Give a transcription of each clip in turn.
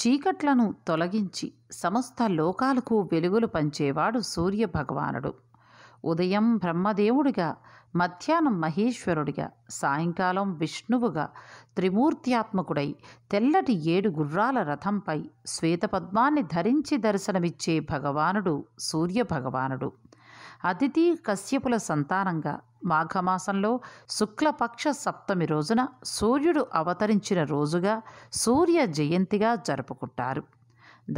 చీకట్లను తొలగించి సమస్త లోకాలకు వెలుగులు పంచేవాడు సూర్యభగవానుడు ఉదయం బ్రహ్మదేవుడిగా మధ్యాహ్నం మహేశ్వరుడిగా సాయంకాలం విష్ణువుగా త్రిమూర్త్యాత్మకుడై తెల్లటి ఏడు గుర్రాల రథంపై శ్వేతపద్మాన్ని ధరించి దర్శనమిచ్చే భగవానుడు సూర్యభగవానుడు అతిథి కశ్యపుల సంతానంగా మాఘమాసంలో శుక్లపక్ష సప్తమి రోజున సూర్యుడు అవతరించిన రోజుగా సూర్య జయంతిగా జరుపుకుంటారు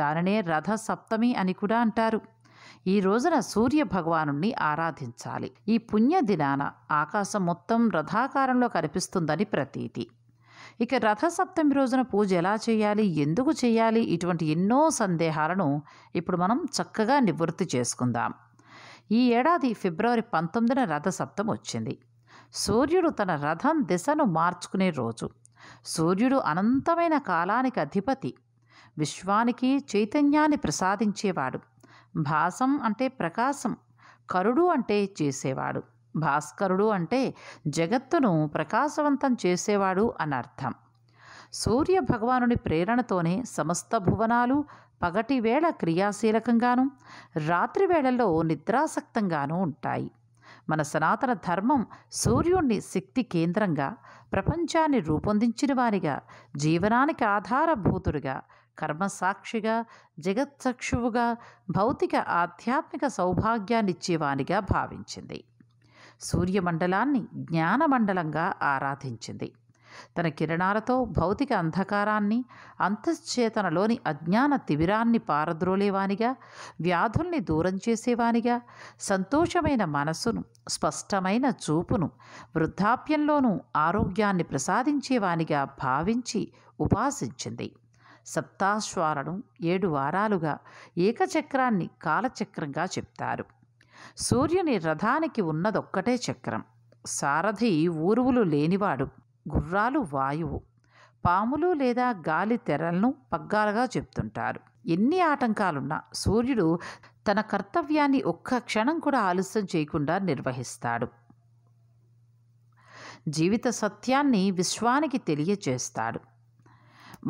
దానినే రథ సప్తమి అని కూడా అంటారు ఈ రోజున సూర్య భగవాను ఆరాధించాలి ఈ పుణ్య దినాన ఆకాశం మొత్తం రథాకారంలో కనిపిస్తుందని ప్రతీతి ఇక రథ సప్తమి రోజున పూజ ఎలా చేయాలి ఎందుకు చేయాలి ఇటువంటి ఎన్నో సందేహాలను ఇప్పుడు మనం చక్కగా నివృత్తి చేసుకుందాం ఈ ఏడాది ఫిబ్రవరి పంతొమ్మిదిన రథసప్తం వచ్చింది సూర్యుడు తన రథం దిశను మార్చుకునే రోజు సూర్యుడు అనంతమైన కాలానికి అధిపతి విశ్వానికి చైతన్యాన్ని ప్రసాదించేవాడు భాసం అంటే ప్రకాశం కరుడు అంటే చేసేవాడు భాస్కరుడు అంటే జగత్తును ప్రకాశవంతం చేసేవాడు అనర్థం సూర్య భగవానుని ప్రేరణతోనే సమస్త భువనాలు పగటి వేళ క్రియాశీలకంగాను రాత్రి వేళల్లో నిద్రాసక్తంగాను ఉంటాయి మన సనాతన ధర్మం సూర్యుణ్ణి శక్తి కేంద్రంగా ప్రపంచాన్ని రూపొందించిన వారిగా జీవనానికి ఆధారభూతుడిగా కర్మసాక్షిగా జగత్సక్షువుగా భౌతిక ఆధ్యాత్మిక సౌభాగ్యాన్నిచ్చేవానిగా భావించింది సూర్యమండలాన్ని జ్ఞానమండలంగా ఆరాధించింది తన కిరణాలతో భౌతిక అంధకారాన్ని అంతశ్చేతనలోని అజ్ఞాన తిబిరాన్ని పారద్రోలేవానిగా వ్యాధుల్ని దూరం చేసేవానిగా సంతోషమైన మనస్సును స్పష్టమైన చూపును వృద్ధాప్యంలోనూ ఆరోగ్యాన్ని ప్రసాదించేవానిగా భావించి ఉపాసించింది సప్తాశ్వాలను ఏడు వారాలుగా ఏకచక్రాన్ని కాలచక్రంగా చెప్తారు సూర్యుని రథానికి ఉన్నదొక్కటే చక్రం సారథి ఊరువులు లేనివాడు గుర్రాలు వాయువు పాములు లేదా గాలి తెరలను పగ్గాలుగా చెప్తుంటారు ఎన్ని ఆటంకాలున్నా సూర్యుడు తన కర్తవ్యాన్ని ఒక్క క్షణం కూడా ఆలస్యం చేయకుండా నిర్వహిస్తాడు జీవిత సత్యాన్ని విశ్వానికి తెలియచేస్తాడు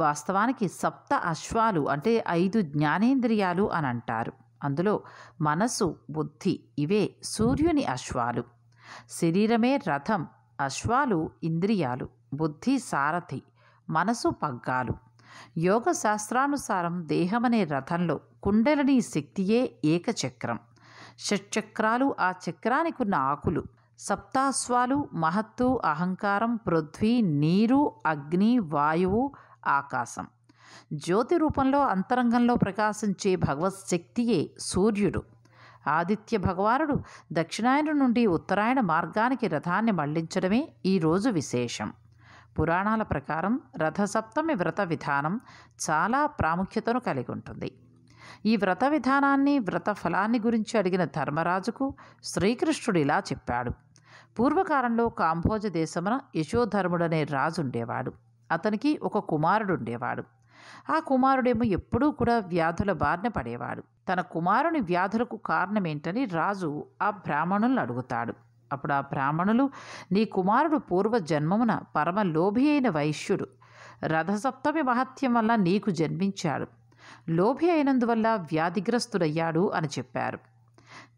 వాస్తవానికి సప్త అశ్వాలు అంటే ఐదు జ్ఞానేంద్రియాలు అని అంటారు అందులో మనసు బుద్ధి ఇవే సూర్యుని అశ్వాలు శరీరమే రథం అశ్వాలు ఇంద్రియాలు బుద్ధి సారథి మనసు పగ్గాలు యోగ శాస్త్రానుసారం దేహమనే రథంలో కుండలిని శక్తియే ఏకచక్రం షట్చక్రాలు ఆ చక్రానికి ఉన్న ఆకులు సప్తాశ్వాలు మహత్తు అహంకారం పృథ్వీ నీరు అగ్ని వాయువు ఆకాశం జ్యోతి రూపంలో అంతరంగంలో ప్రకాశించే భగవత్ శక్తియే సూర్యుడు ఆదిత్య భగవానుడు దక్షిణాయన నుండి ఉత్తరాయణ మార్గానికి రథాన్ని మళ్లించడమే ఈరోజు విశేషం పురాణాల ప్రకారం రథసప్తమి వ్రత విధానం చాలా ప్రాముఖ్యతను కలిగి ఉంటుంది ఈ వ్రత విధానాన్ని వ్రత ఫలాన్ని గురించి అడిగిన ధర్మరాజుకు శ్రీకృష్ణుడు ఇలా చెప్పాడు పూర్వకాలంలో కాంభోజ దేశమున యశోధర్ముడనే రాజు ఉండేవాడు అతనికి ఒక కుమారుడు ఉండేవాడు ఆ కుమారుడేమో ఎప్పుడూ కూడా వ్యాధుల బారిన పడేవాడు తన కుమారుని వ్యాధులకు కారణమేంటని రాజు ఆ బ్రాహ్మణులను అడుగుతాడు అప్పుడు ఆ బ్రాహ్మణులు నీ కుమారుడు పూర్వజన్మమున పరమ లోభి అయిన వైశ్యుడు రథసప్తమి మహత్యం వల్ల నీకు జన్మించాడు లోభి అయినందువల్ల వ్యాధిగ్రస్తుడయ్యాడు అని చెప్పారు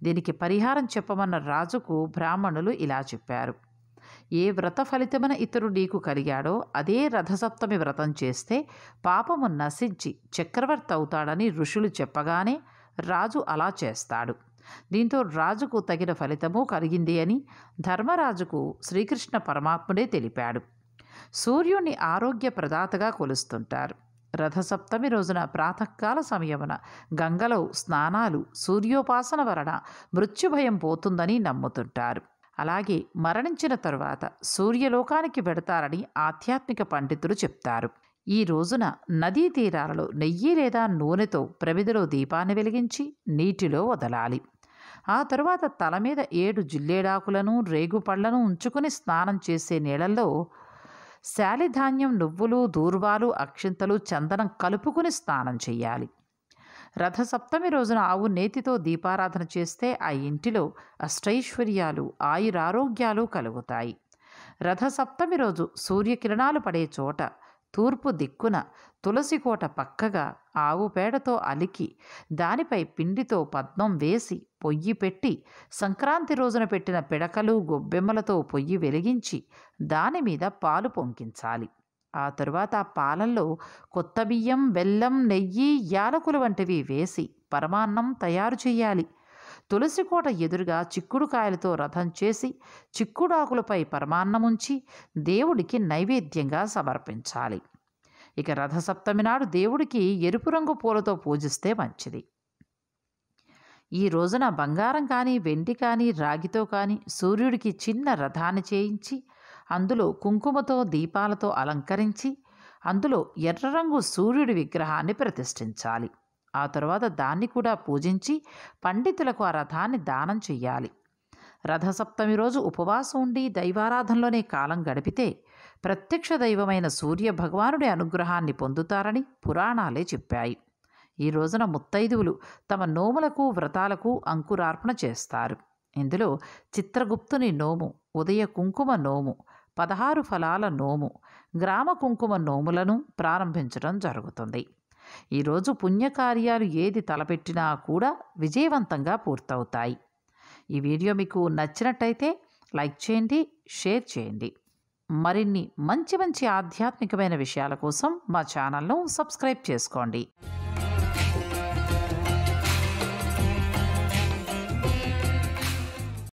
దీనికి పరిహారం చెప్పమన్న రాజుకు బ్రాహ్మణులు ఇలా చెప్పారు ఏ వ్రత ఫలితమున ఇతరుడు నీకు కలిగాడో అదే రథసప్తమి వ్రతం చేస్తే పాపము నశించి చక్రవర్తి అవుతాడని ఋషులు చెప్పగానే రాజు అలా చేస్తాడు దీంతో రాజుకు తగిన ఫలితము కలిగింది అని ధర్మరాజుకు శ్రీకృష్ణ పరమాత్ముడే తెలిపాడు సూర్యుణ్ణి ఆరోగ్య ప్రదాతగా కొలుస్తుంటారు రథసప్తమి రోజున ప్రాతకాల సమయమున గంగలో స్నానాలు సూర్యోపాసన వలన మృత్యుభయం పోతుందని నమ్ముతుంటారు అలాగే మరణించిన తరువాత సూర్యలోకానికి పెడతారని ఆధ్యాత్మిక పండితులు చెప్తారు ఈ రోజున నదీ తీరాలలో నెయ్యి లేదా నూనెతో ప్రమిదలో దీపాన్ని వెలిగించి నీటిలో వదలాలి ఆ తరువాత తల మీద ఏడు జిల్లేడాకులను రేగు పళ్లను ఉంచుకుని స్నానం చేసే నీళ్ళల్లో శాలిధాన్యం నువ్వులు దూర్వాలు అక్షింతలు చందనం కలుపుకుని స్నానం చేయాలి రథసప్తమి రోజున ఆవు నేతితో దీపారాధన చేస్తే ఆ ఇంటిలో అష్టైశ్వర్యాలు ఆయురారోగ్యాలు కలుగుతాయి రథసప్తమి రోజు సూర్యకిరణాలు పడే చోట తూర్పు దిక్కున తులసికోట పక్కగా ఆవు పేడతో అలికి దానిపై పిండితో పద్మం వేసి పొయ్యి పెట్టి సంక్రాంతి రోజున పెట్టిన పిడకలు గొబ్బెమ్మలతో పొయ్యి వెలిగించి దానిమీద పాలు పొంకించాలి ఆ తరువాత ఆ పాలల్లో కొత్త బియ్యం బెల్లం నెయ్యి యాలకులు వంటివి వేసి పరమాన్నం తయారు చేయాలి తులసికోట ఎదురుగా చిక్కుడుకాయలతో రథం చేసి చిక్కుడాకులపై పరమాన్నముంచి దేవుడికి నైవేద్యంగా సమర్పించాలి ఇక రథసప్తమి నాడు దేవుడికి ఎరుపు రంగు పూలతో పూజిస్తే మంచిది ఈ రోజున బంగారం కానీ వెండి కానీ రాగితో కానీ సూర్యుడికి చిన్న రథాన్ని చేయించి అందులో కుంకుమతో దీపాలతో అలంకరించి అందులో ఎర్ర రంగు సూర్యుడి విగ్రహాన్ని ప్రతిష్ఠించాలి ఆ తరువాత దాన్ని కూడా పూజించి పండితులకు ఆ రథాన్ని దానం చెయ్యాలి రథసప్తమి రోజు ఉపవాసం ఉండి దైవారాధనలోనే కాలం గడిపితే ప్రత్యక్ష దైవమైన సూర్య భగవానుడి అనుగ్రహాన్ని పొందుతారని పురాణాలే చెప్పాయి ఈ రోజున ముత్తైదువులు తమ నోములకు వ్రతాలకు అంకురార్పణ చేస్తారు ఇందులో చిత్రగుప్తుని నోము ఉదయ కుంకుమ నోము పదహారు ఫలాల నోము గ్రామ కుంకుమ నోములను ప్రారంభించడం జరుగుతుంది ఈరోజు పుణ్యకార్యాలు ఏది తలపెట్టినా కూడా విజయవంతంగా పూర్తవుతాయి ఈ వీడియో మీకు నచ్చినట్టయితే లైక్ చేయండి షేర్ చేయండి మరిన్ని మంచి మంచి ఆధ్యాత్మికమైన విషయాల కోసం మా ఛానల్ను సబ్స్క్రైబ్ చేసుకోండి